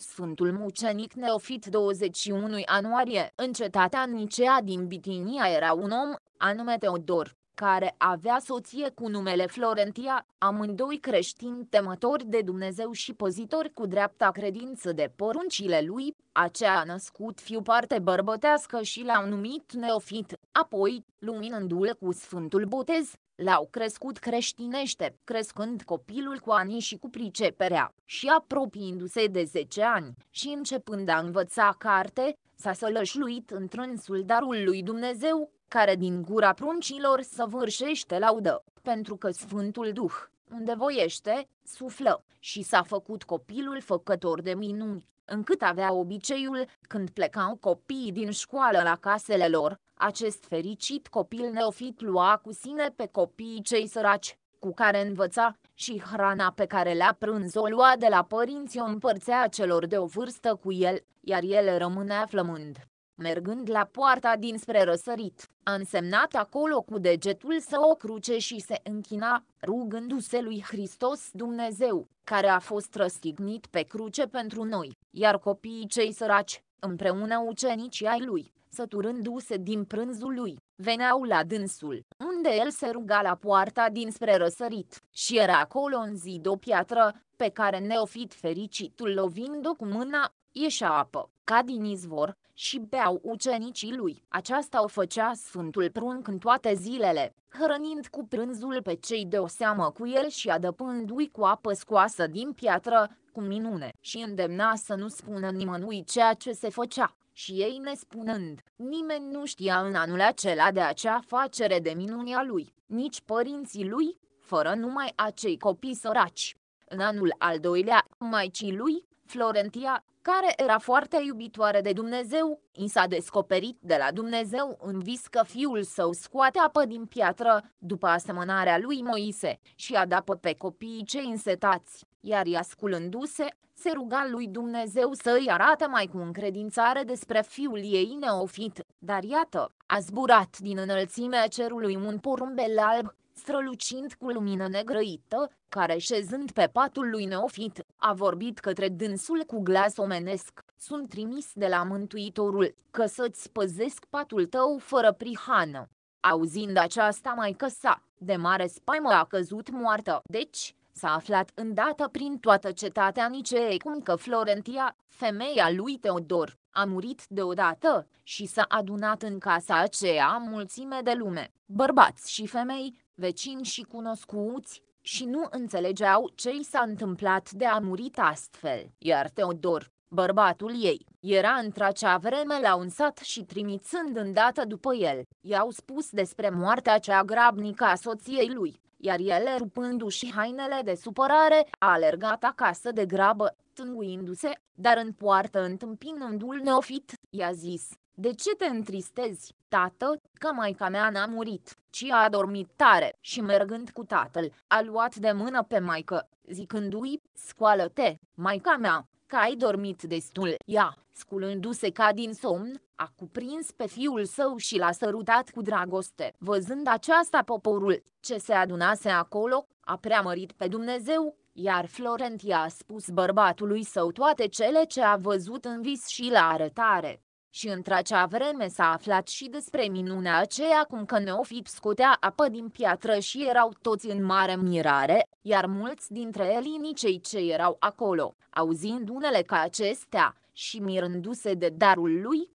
Sfântul Mucenic Neofit 21 ianuarie în cetatea Nicea din Bitinia era un om, anume Teodor, care avea soție cu numele Florentia, amândoi creștini temători de Dumnezeu și pozitori cu dreapta credință de poruncile lui, aceea a născut fiu parte bărbătească și l-au numit Neofit, apoi, luminându-l cu Sfântul Botez, l-au crescut creștinește, crescând copilul cu ani și cu priceperea, și apropiindu-se de 10 ani, și începând a învăța carte, s-a sălășluit într-un darul lui Dumnezeu care din gura pruncilor săvârșește laudă, pentru că Sfântul Duh, unde voiește, suflă, și s-a făcut copilul făcător de minuni, încât avea obiceiul, când plecau copiii din școală la casele lor, acest fericit copil neofit lua cu sine pe copiii cei săraci, cu care învăța, și hrana pe care le-a prânz o lua de la părinți o împărțea celor de o vârstă cu el, iar el rămânea flămând mergând la poarta dinspre răsărit, a însemnat acolo cu degetul să o cruce și se închina, rugându-se lui Hristos Dumnezeu, care a fost răstignit pe cruce pentru noi, iar copiii cei săraci, împreună ucenicii ai lui, săturându-se din prânzul lui, veneau la dânsul, unde el se ruga la poarta dinspre răsărit, și era acolo în zid o piatră, pe care neofit fericitul lovind-o cu mâna, ieșea apă, ca din izvor, și beau ucenicii lui. Aceasta o făcea Sfântul Prunc în toate zilele, hrănind cu prânzul pe cei de o seamă cu el și adăpându-i cu apă scoasă din piatră, cu minune, și îndemna să nu spună nimănui ceea ce se făcea. Și ei ne spunând, nimeni nu știa în anul acela de acea facere de minunea lui, nici părinții lui, fără numai acei copii săraci. În anul al doilea, maicii lui, Florentia, care era foarte iubitoare de Dumnezeu, i s-a descoperit de la Dumnezeu în vis că fiul său scoate apă din piatră, după asemănarea lui Moise, și a dat pe copiii cei însetați, iar ea sculându-se, se ruga lui Dumnezeu să îi arate mai cu încredințare despre fiul ei neofit, dar iată, a zburat din înălțimea cerului un porumbel alb, strălucind cu lumină negrăită, care șezând pe patul lui neofit, a vorbit către dânsul cu glas omenesc, sunt trimis de la Mântuitorul, că să-ți păzesc patul tău fără prihană. Auzind aceasta mai căsa, de mare spaimă a căzut moartă, deci s-a aflat îndată prin toată cetatea Nicee cum că Florentia, femeia lui Teodor, a murit deodată și s-a adunat în casa aceea mulțime de lume, bărbați și femei, vecini și cunoscuți, și nu înțelegeau ce i s-a întâmplat de a murit astfel, iar Teodor, bărbatul ei, era într-acea vreme la un sat și trimițând îndată după el, i-au spus despre moartea cea grabnică a soției lui iar ele rupându-și hainele de supărare, a alergat acasă de grabă, tânguindu-se, dar în poartă întâmpinându-l neofit, i-a zis, De ce te întristezi, tată, că maica mea n-a murit, ci a dormit tare și mergând cu tatăl, a luat de mână pe maică, zicându-i, scoală-te, maica mea, că ai dormit destul. Ea, sculându-se ca din somn, a cuprins pe fiul său și l-a sărutat cu dragoste. Văzând aceasta poporul, ce se adunase acolo, a preamărit pe Dumnezeu, iar Florentia a spus bărbatului său toate cele ce a văzut în vis și la arătare și într-acea vreme s-a aflat și despre minunea aceea cum că neofip scotea apă din piatră și erau toți în mare mirare, iar mulți dintre elinii cei ce erau acolo, auzind unele ca acestea, și mirându-se de darul lui,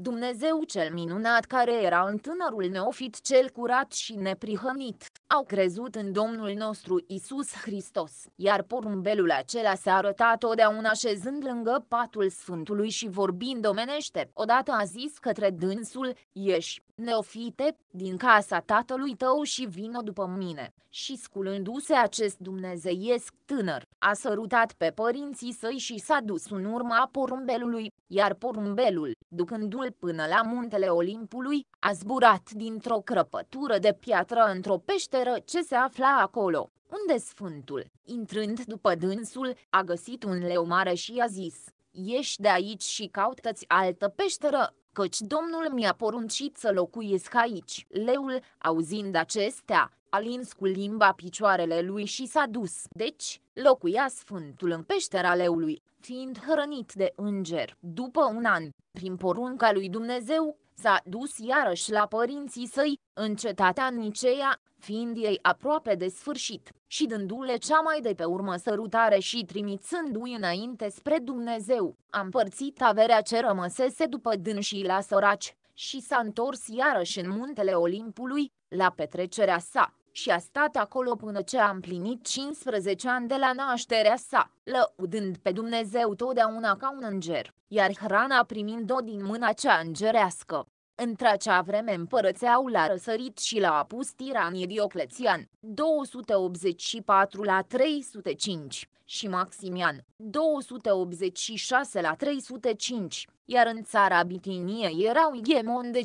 Dumnezeu cel minunat care era în tânărul neofit cel curat și neprihănit, au crezut în Domnul nostru Isus Hristos, iar porumbelul acela s-a arătat totdeauna șezând lângă patul Sfântului și vorbind omenește. Odată a zis către dânsul, ieși, neofite, din casa tatălui tău și vină după mine. Și sculându-se acest dumnezeiesc tânăr, a sărutat pe părinții săi și s-a dus în urma porumbelului, iar porumbelul, ducându-l mal până la muntele Olimpului, a zburat dintr-o crăpătură de piatră într-o peșteră ce se afla acolo, unde sfântul, intrând după dânsul, a găsit un leu mare și i-a zis, Ieși de aici și caută-ți altă peșteră, căci Domnul mi-a poruncit să locuiesc aici. Leul, auzind acestea, a lins cu limba picioarele lui și s-a dus. Deci, locuia sfântul în peștera leului, fiind hrănit de înger. După un an, prin porunca lui Dumnezeu, s-a dus iarăși la părinții săi, în cetatea Nicea, fiind ei aproape de sfârșit, și dându-le cea mai de pe urmă sărutare și trimițându-i înainte spre Dumnezeu, a împărțit averea ce rămăsese după dânșii la săraci, și s-a întors iarăși în muntele Olimpului, la petrecerea sa și a stat acolo până ce a împlinit 15 ani de la nașterea sa, lăudând pe Dumnezeu totdeauna ca un înger, iar hrana primind-o din mâna cea îngerească. Într-acea vreme împărățeau la răsărit și l-a apus tiranie Dioclețian, 284 la 305, și Maximian, 286 la 305 iar în țara Bitinie erau Igemon de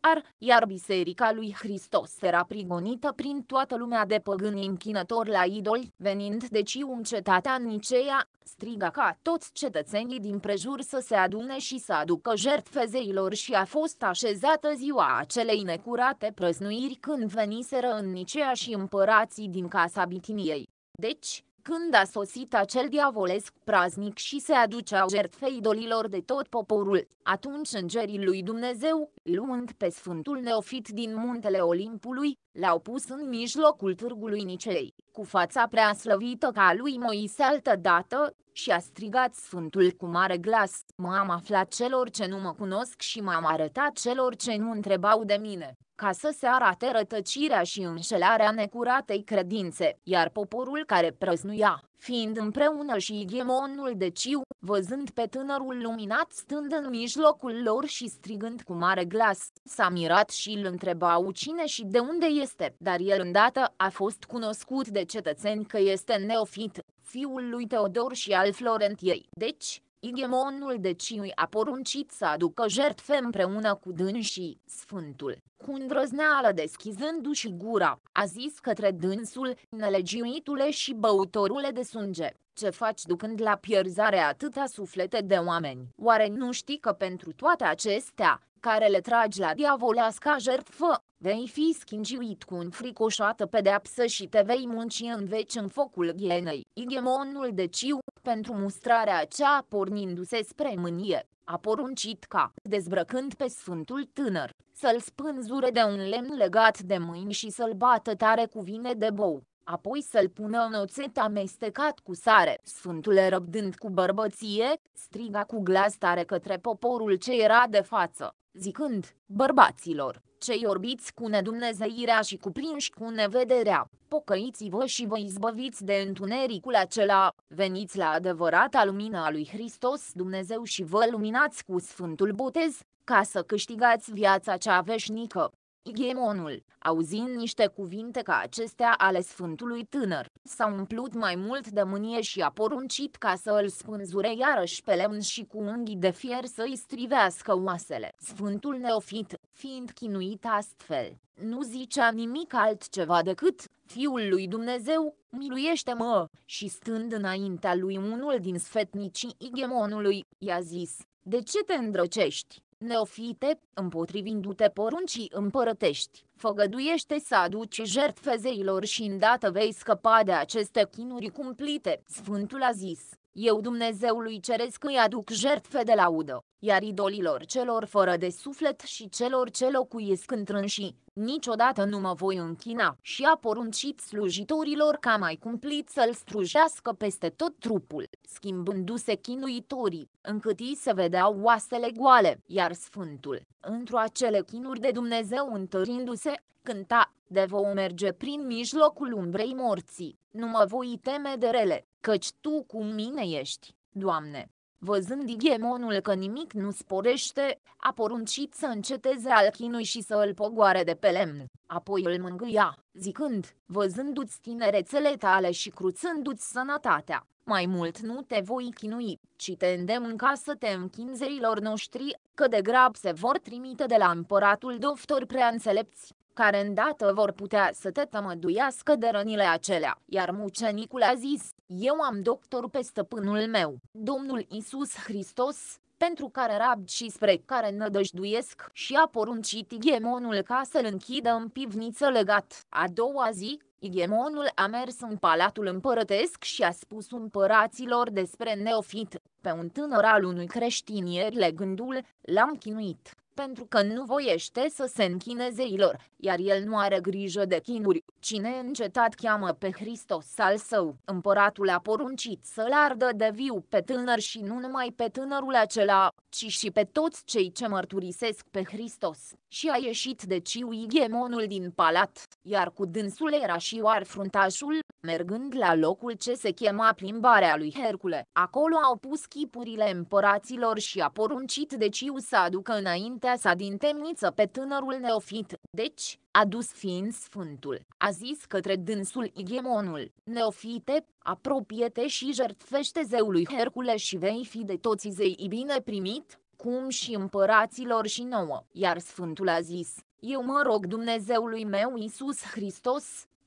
Ar, iar biserica lui Hristos era prigonită prin toată lumea de păgâni închinători la idoli, venind de Ciu în cetatea Nicea, striga ca toți cetățenii din prejur să se adune și să aducă jertfe zeilor și a fost așezată ziua acelei necurate prăznuiri când veniseră în Nicea și împărații din casa Bitiniei. Deci, când a sosit acel diavolesc praznic și se aducea jertfe idolilor de tot poporul, atunci îngerii lui Dumnezeu, luând pe Sfântul Neofit din muntele Olimpului, l-au pus în mijlocul târgului Nicei, cu fața prea slăvită ca a lui Moise altădată, și a strigat Sfântul cu mare glas, M-am aflat celor ce nu mă cunosc și m-am arătat celor ce nu întrebau de mine ca să se arate rătăcirea și înșelarea necuratei credințe, iar poporul care prăznuia, fiind împreună și Igemonul de Ciu, văzând pe tânărul luminat stând în mijlocul lor și strigând cu mare glas, s-a mirat și îl întrebau cine și de unde este, dar el îndată a fost cunoscut de cetățeni că este neofit, fiul lui Teodor și al Florentiei. Deci, Igemonul Deciui a poruncit să aducă jertfe împreună cu dânsii, sfântul, cu îndrăzneală deschizându-și gura, a zis către dânsul, nelegiuitule și băutorule de sânge, ce faci ducând la pierzare atâta suflete de oameni? Oare nu știi că pentru toate acestea, care le tragi la diavolasca jertfă, vei fi schingiuit cu un fricoșată pedeapsă și te vei munci în veci în focul ghienei. Igemonul de Ciu, pentru mustrarea cea pornindu-se spre mânie, a poruncit ca, dezbrăcând pe sfântul tânăr, să-l spânzure de un lemn legat de mâini și să-l bată tare cu vine de bou, apoi să-l pună în oțet amestecat cu sare. Sfântul răbdând cu bărbăție, striga cu glas tare către poporul ce era de față, zicând, bărbaților, cei orbiți cu nedumnezeirea și cuprinși cu nevederea, pocăiți-vă și vă izbăviți de întunericul acela, veniți la adevărata lumină a lui Hristos Dumnezeu și vă luminați cu Sfântul Botez, ca să câștigați viața cea veșnică. Ghemonul, auzind niște cuvinte ca acestea ale Sfântului Tânăr, s-a umplut mai mult de mânie și a poruncit ca să îl spânzure iarăși pe lemn și cu unghii de fier să-i strivească oasele. Sfântul Neofit, fiind chinuit astfel, nu zicea nimic altceva decât, Fiul lui Dumnezeu, miluiește-mă, și stând înaintea lui unul din sfetnicii Igemonului, i-a zis, de ce te îndrăcești? neofite, împotrivindu-te poruncii împărătești, făgăduiește să aduci jertfezeilor și îndată vei scăpa de aceste chinuri cumplite, Sfântul a zis. Eu Dumnezeului ceresc îi aduc jertfe de laudă, iar idolilor celor fără de suflet și celor ce locuiesc întrânși, niciodată nu mă voi închina. Și a poruncit slujitorilor ca mai cumplit să-l strujească peste tot trupul, schimbându-se chinuitorii, încât ei se vedeau oasele goale, iar Sfântul, într-o acele chinuri de Dumnezeu întărindu-se, cânta, de vă merge prin mijlocul umbrei morții, nu mă voi teme de rele, căci tu cu mine ești, Doamne. Văzând Digemonul că nimic nu sporește, a poruncit să înceteze al chinui și să îl pogoare de pe lemn, apoi îl mângâia, zicând, văzându-ți tinerețele tale și cruțându-ți sănătatea, mai mult nu te voi chinui, ci te îndemn ca să te închinzeilor noștri, că de grab se vor trimite de la împăratul doftor prea înțelepți, care îndată vor putea să te tămăduiască de rănile acelea. Iar mucenicul a zis, eu am doctor pe stăpânul meu, Domnul Isus Hristos, pentru care rabd și spre care nădăjduiesc și a poruncit Igemonul ca să-l închidă în pivniță legat. A doua zi, Igemonul a mers în palatul împărătesc și a spus împăraților despre Neofit, pe un tânăr al unui creștinier legându-l, l-am chinuit pentru că nu voiește să se închine zeilor, iar el nu are grijă de chinuri. Cine încetat cheamă pe Hristos al său, împăratul a poruncit să-l ardă de viu pe tânăr și nu numai pe tânărul acela, ci și pe toți cei ce mărturisesc pe Hristos. Și a ieșit de ciu Igemonul din palat, iar cu dânsul era și oar fruntașul, mergând la locul ce se chema plimbarea lui Hercule. Acolo au pus chipurile împăraților și a poruncit Deciu să aducă înaintea sa din temniță pe tânărul neofit. Deci, adus fiind sfântul, a zis către dânsul Igemonul, neofite, apropiete și jertfește zeului Hercule și vei fi de toți zeii bine primit, cum și împăraților și nouă. Iar sfântul a zis, eu mă rog Dumnezeului meu Isus Hristos,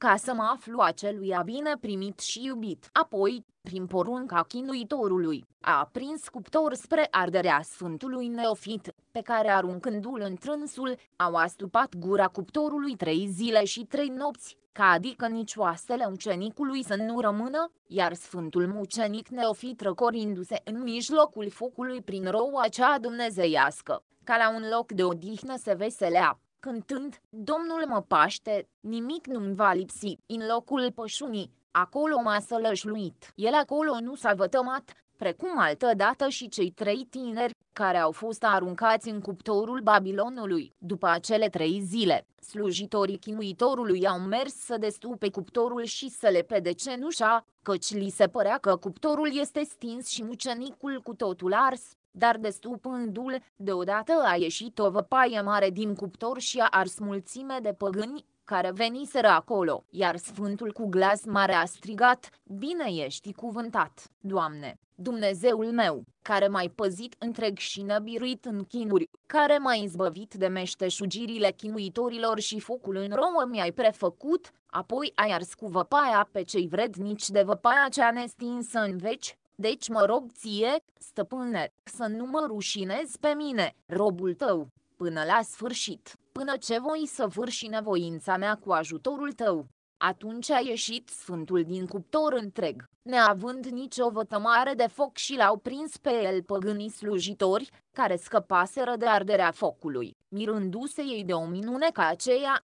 ca să mă aflu aceluia bine primit și iubit. Apoi, prin porunca chinuitorului, a aprins cuptor spre arderea sfântului neofit, pe care aruncându-l trânsul, au astupat gura cuptorului trei zile și trei nopți, ca adică nici oasele ucenicului să nu rămână, iar sfântul mucenic neofit răcorindu-se în mijlocul focului prin roua cea dumnezeiască, ca la un loc de odihnă se veselea. Cântând, Domnul mă paște, nimic nu-mi va lipsi, în locul pășunii, acolo m-a sălășluit. El acolo nu s-a vătămat, precum altă dată și cei trei tineri, care au fost aruncați în cuptorul Babilonului. După acele trei zile, slujitorii chinuitorului au mers să destupe cuptorul și să le pede cenușa, căci li se părea că cuptorul este stins și mucenicul cu totul ars, dar destupându-l, deodată a ieșit o văpaie mare din cuptor și a ars mulțime de păgâni, care veniseră acolo, iar sfântul cu glas mare a strigat, Bine ești cuvântat, Doamne, Dumnezeul meu, care m-ai păzit întreg și năbiruit în chinuri, care m-ai izbăvit de meșteșugirile chinuitorilor și focul în rouă mi-ai prefăcut, apoi ai ars cu văpaia pe cei vrednici de văpaia cea nestinsă în veci, deci mă rog ție, stăpâne, să nu mă rușinezi pe mine, robul tău, până la sfârșit, până ce voi să vârși nevoința mea cu ajutorul tău. Atunci a ieșit sfântul din cuptor întreg, neavând nicio vătămare de foc și l-au prins pe el păgânii slujitori, care scăpaseră de arderea focului, mirându-se ei de o minune ca aceea,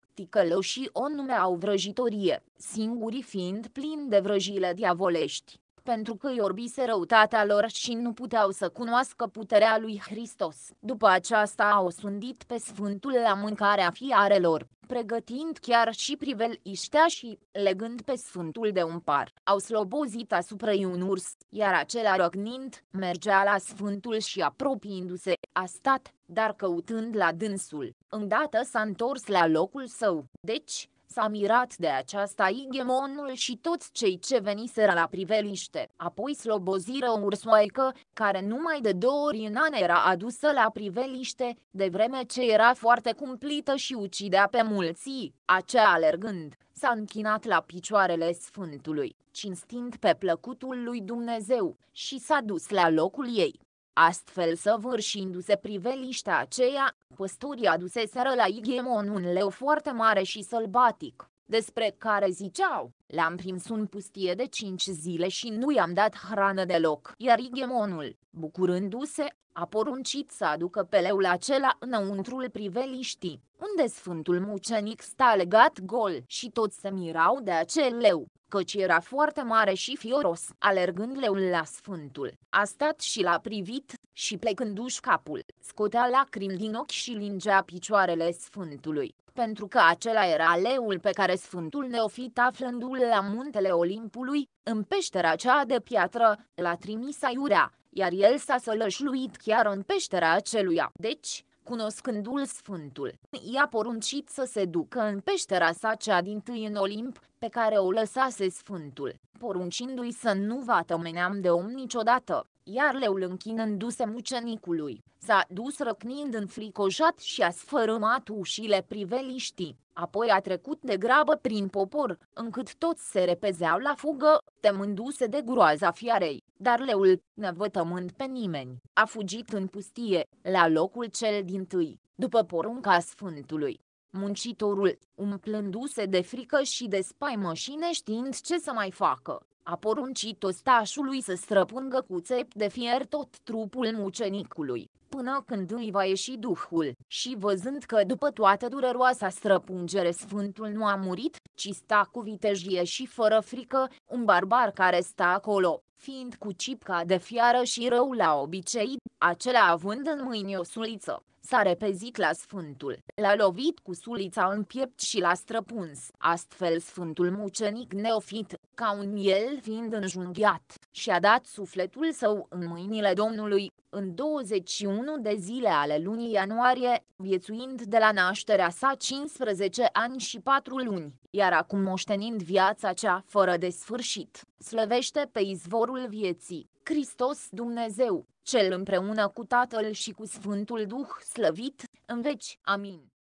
și o numeau vrăjitorie, singurii fiind plini de vrăjile diavolești pentru că iorbise răutatea lor și nu puteau să cunoască puterea lui Hristos. După aceasta au sundit pe Sfântul la mâncarea fiarelor, pregătind chiar și priveliștea și, legând pe Sfântul de un par, au slobozit asupra un urs, iar acela răgnind, mergea la Sfântul și apropiindu-se, a stat, dar căutând la dânsul. Îndată s-a întors la locul său, deci, S-a mirat de aceasta Igemonul și toți cei ce veniseră la priveliște. Apoi sloboziră o ursoaică, care numai de două ori în an era adusă la priveliște, de vreme ce era foarte cumplită și ucidea pe mulți. Acea alergând, s-a închinat la picioarele Sfântului, cinstind pe plăcutul lui Dumnezeu, și s-a dus la locul ei astfel săvârșindu-se priveliștea aceea, păsturii aduseseră la Igemon un leu foarte mare și sălbatic despre care ziceau, l-am prins în pustie de cinci zile și nu i-am dat hrană deloc. Iar Igemonul, bucurându-se, a poruncit să aducă peleul acela înăuntrul priveliștii, unde sfântul mucenic sta legat gol și toți se mirau de acel leu, căci era foarte mare și fioros. Alergând leul la sfântul, a stat și l-a privit și plecându-și capul, scotea lacrimi din ochi și lingea picioarele sfântului pentru că acela era aleul pe care Sfântul Neofit aflându-l la muntele Olimpului, în peștera cea de piatră, l-a trimis aiurea, iar el s-a sălășluit chiar în peștera aceluia. Deci, cunoscându-l Sfântul, i-a poruncit să se ducă în peștera sa cea din tâi în Olimp, pe care o lăsase Sfântul, poruncindu-i să nu va tămeneam de om niciodată iar leul închinându-se mucenicului, s-a dus răcnind fricojat și a sfărâmat ușile priveliștii, apoi a trecut de grabă prin popor, încât toți se repezeau la fugă, temându-se de groaza fiarei. Dar leul, nevătămând pe nimeni, a fugit în pustie, la locul cel din tâi, după porunca sfântului. Muncitorul, umplându-se de frică și de spaimă și neștiind ce să mai facă, a poruncit ostașului să străpungă cu țep de fier tot trupul mucenicului, până când îi va ieși Duhul. Și văzând că după toată dureroasa străpungere Sfântul nu a murit, ci sta cu vitejie și fără frică, un barbar care sta acolo, fiind cu cipca de fiară și rău la obicei, acela având în mâini o suliță, s-a repezit la Sfântul, l-a lovit cu sulița în piept și l-a străpuns. Astfel Sfântul Mucenic Neofit, ca un miel fiind înjunghiat, și-a dat sufletul său în mâinile Domnului, în 21 de zile ale lunii ianuarie, viețuind de la nașterea sa 15 ani și 4 luni, iar acum moștenind viața cea fără de sfârșit, slăvește pe izvorul vieții, Hristos Dumnezeu cel împreună cu Tatăl și cu Sfântul Duh slăvit, în veci. Amin.